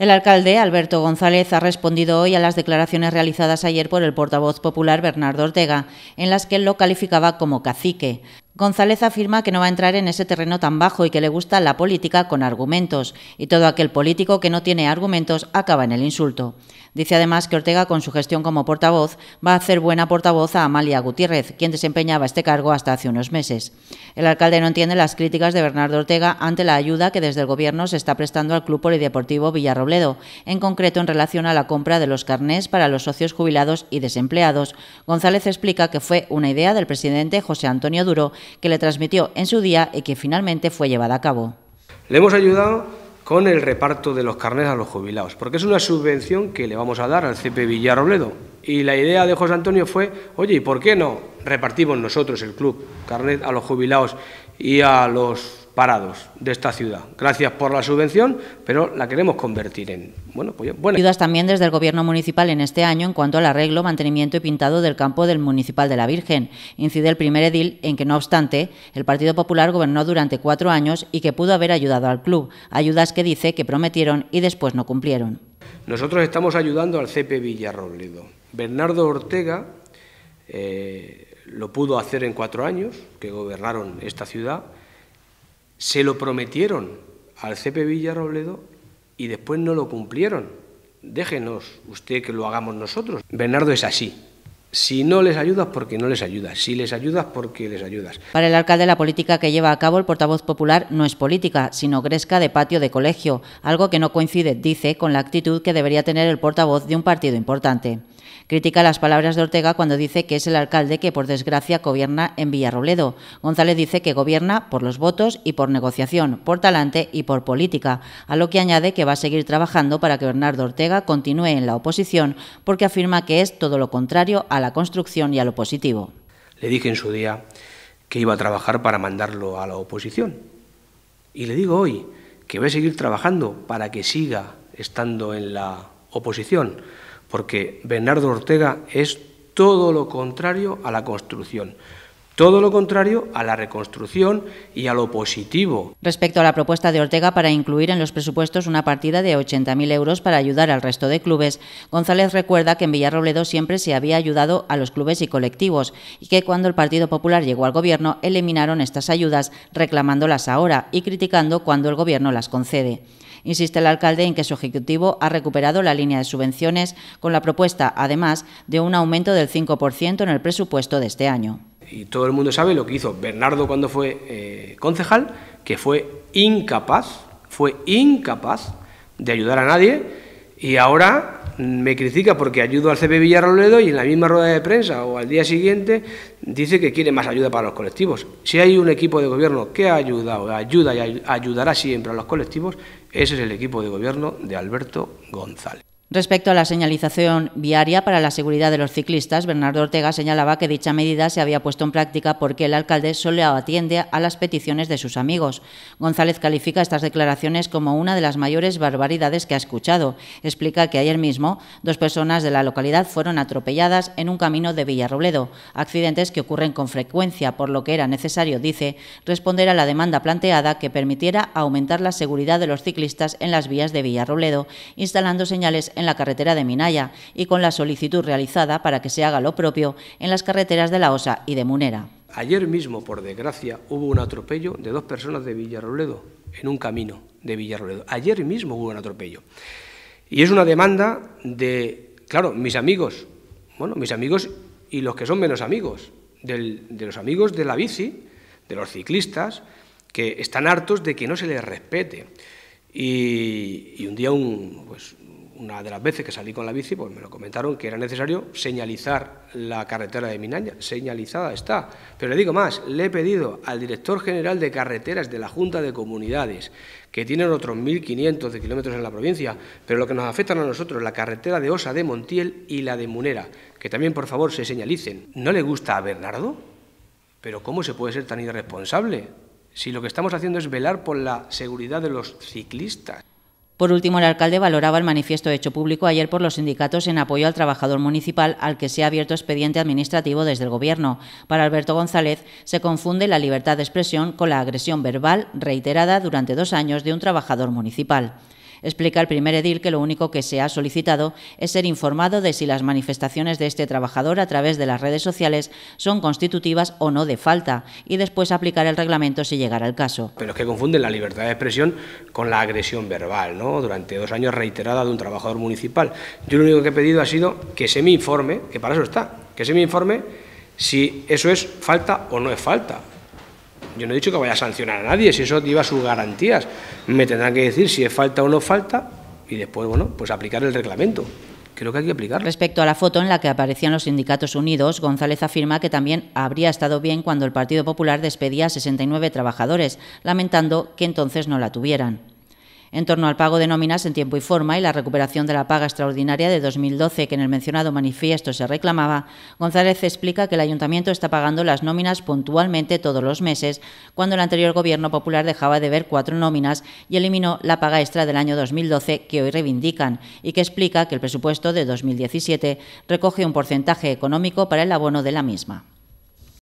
El alcalde Alberto González ha respondido hoy a las declaraciones realizadas ayer por el portavoz popular Bernardo Ortega, en las que él lo calificaba como cacique. González afirma que no va a entrar en ese terreno tan bajo y que le gusta la política con argumentos, y todo aquel político que no tiene argumentos acaba en el insulto. Dice además que Ortega, con su gestión como portavoz, va a hacer buena portavoz a Amalia Gutiérrez, quien desempeñaba este cargo hasta hace unos meses. El alcalde no entiende las críticas de Bernardo Ortega ante la ayuda que desde el Gobierno se está prestando al Club Polideportivo Villarrobledo, en concreto en relación a la compra de los carnés para los socios jubilados y desempleados. González explica que fue una idea del presidente José Antonio Duro, que le transmitió en su día y que finalmente fue llevada a cabo. Le hemos ayudado con el reparto de los carnes a los jubilados, porque es una subvención que le vamos a dar al CP Villarrobledo. Y la idea de José Antonio fue, oye, ¿y por qué no repartimos nosotros el club carnet a los jubilados y a los parados de esta ciudad. Gracias por la subvención, pero la queremos convertir en bueno, pues, Ayudas también desde el Gobierno municipal en este año en cuanto al arreglo, mantenimiento y pintado del campo del municipal de la Virgen. Incide el primer edil en que, no obstante, el Partido Popular gobernó durante cuatro años y que pudo haber ayudado al club. Ayudas que dice que prometieron y después no cumplieron. Nosotros estamos ayudando al CP Villarrobledo. Bernardo Ortega eh, lo pudo hacer en cuatro años, que gobernaron esta ciudad se lo prometieron al CP Villarrobledo y después no lo cumplieron. Déjenos usted que lo hagamos nosotros. Bernardo es así. Si no les ayudas, porque no les ayudas. Si les ayudas, porque les ayudas. Para el alcalde, la política que lleva a cabo el portavoz popular no es política, sino gresca de patio de colegio, algo que no coincide, dice, con la actitud que debería tener el portavoz de un partido importante. Critica las palabras de Ortega cuando dice que es el alcalde que, por desgracia, gobierna en Villarrobledo. González dice que gobierna por los votos y por negociación, por talante y por política, a lo que añade que va a seguir trabajando para que Bernardo Ortega continúe en la oposición, porque afirma que es todo lo contrario a la construcción y a lo positivo. Le dije en su día que iba a trabajar para mandarlo a la oposición. Y le digo hoy que voy a seguir trabajando para que siga estando en la oposición, porque Bernardo Ortega es todo lo contrario a la construcción. Todo lo contrario a la reconstrucción y a lo positivo. Respecto a la propuesta de Ortega para incluir en los presupuestos una partida de 80.000 euros para ayudar al resto de clubes, González recuerda que en Villarrobledo siempre se había ayudado a los clubes y colectivos y que cuando el Partido Popular llegó al gobierno eliminaron estas ayudas reclamándolas ahora y criticando cuando el gobierno las concede. Insiste el alcalde en que su ejecutivo ha recuperado la línea de subvenciones con la propuesta, además, de un aumento del 5% en el presupuesto de este año y todo el mundo sabe lo que hizo Bernardo cuando fue eh, concejal, que fue incapaz, fue incapaz de ayudar a nadie y ahora me critica porque ayudo al CP Villarroledo y en la misma rueda de prensa o al día siguiente dice que quiere más ayuda para los colectivos. Si hay un equipo de gobierno que ha ayudado, ayuda y ayudará siempre a los colectivos, ese es el equipo de gobierno de Alberto González. Respecto a la señalización viaria para la seguridad de los ciclistas, Bernardo Ortega señalaba que dicha medida se había puesto en práctica porque el alcalde solo atiende a las peticiones de sus amigos. González califica estas declaraciones como una de las mayores barbaridades que ha escuchado. Explica que ayer mismo dos personas de la localidad fueron atropelladas en un camino de Villarrobledo, accidentes que ocurren con frecuencia, por lo que era necesario, dice, responder a la demanda planteada que permitiera aumentar la seguridad de los ciclistas en las vías de Villarrobledo, instalando señales en en la carretera de Minaya y con la solicitud realizada para que se haga lo propio en las carreteras de La Osa y de Munera. Ayer mismo, por desgracia, hubo un atropello de dos personas de Villarrobledo en un camino de Villarrobledo. Ayer mismo hubo un atropello. Y es una demanda de, claro, mis amigos, bueno, mis amigos y los que son menos amigos, de los amigos de la bici, de los ciclistas, que están hartos de que no se les respete. Y, y un día un, pues, una de las veces que salí con la bici, pues me lo comentaron que era necesario señalizar la carretera de Minaña. Señalizada está. Pero le digo más, le he pedido al director general de carreteras de la Junta de Comunidades, que tienen otros 1.500 de kilómetros en la provincia, pero lo que nos afecta a nosotros, la carretera de Osa de Montiel y la de Munera, que también, por favor, se señalicen. ¿No le gusta a Bernardo? Pero ¿cómo se puede ser tan irresponsable? Si lo que estamos haciendo es velar por la seguridad de los ciclistas. Por último, el alcalde valoraba el manifiesto hecho público ayer por los sindicatos en apoyo al trabajador municipal al que se ha abierto expediente administrativo desde el Gobierno. Para Alberto González, se confunde la libertad de expresión con la agresión verbal reiterada durante dos años de un trabajador municipal. Explica el primer edil que lo único que se ha solicitado es ser informado de si las manifestaciones de este trabajador a través de las redes sociales son constitutivas o no de falta y después aplicar el reglamento si llegara el caso. Pero es que confunden la libertad de expresión con la agresión verbal, ¿no? Durante dos años reiterada de un trabajador municipal. Yo lo único que he pedido ha sido que se me informe, que para eso está, que se me informe si eso es falta o no es falta. Yo no he dicho que vaya a sancionar a nadie, si eso lleva sus garantías. Me tendrán que decir si es falta o no falta y después, bueno, pues aplicar el reglamento. Creo que hay que aplicarlo. Respecto a la foto en la que aparecían los sindicatos unidos, González afirma que también habría estado bien cuando el Partido Popular despedía a 69 trabajadores, lamentando que entonces no la tuvieran en torno al pago de nóminas en tiempo y forma y la recuperación de la paga extraordinaria de 2012 que en el mencionado manifiesto se reclamaba, González explica que el ayuntamiento está pagando las nóminas puntualmente todos los meses, cuando el anterior gobierno popular dejaba de ver cuatro nóminas y eliminó la paga extra del año 2012 que hoy reivindican y que explica que el presupuesto de 2017 recoge un porcentaje económico para el abono de la misma.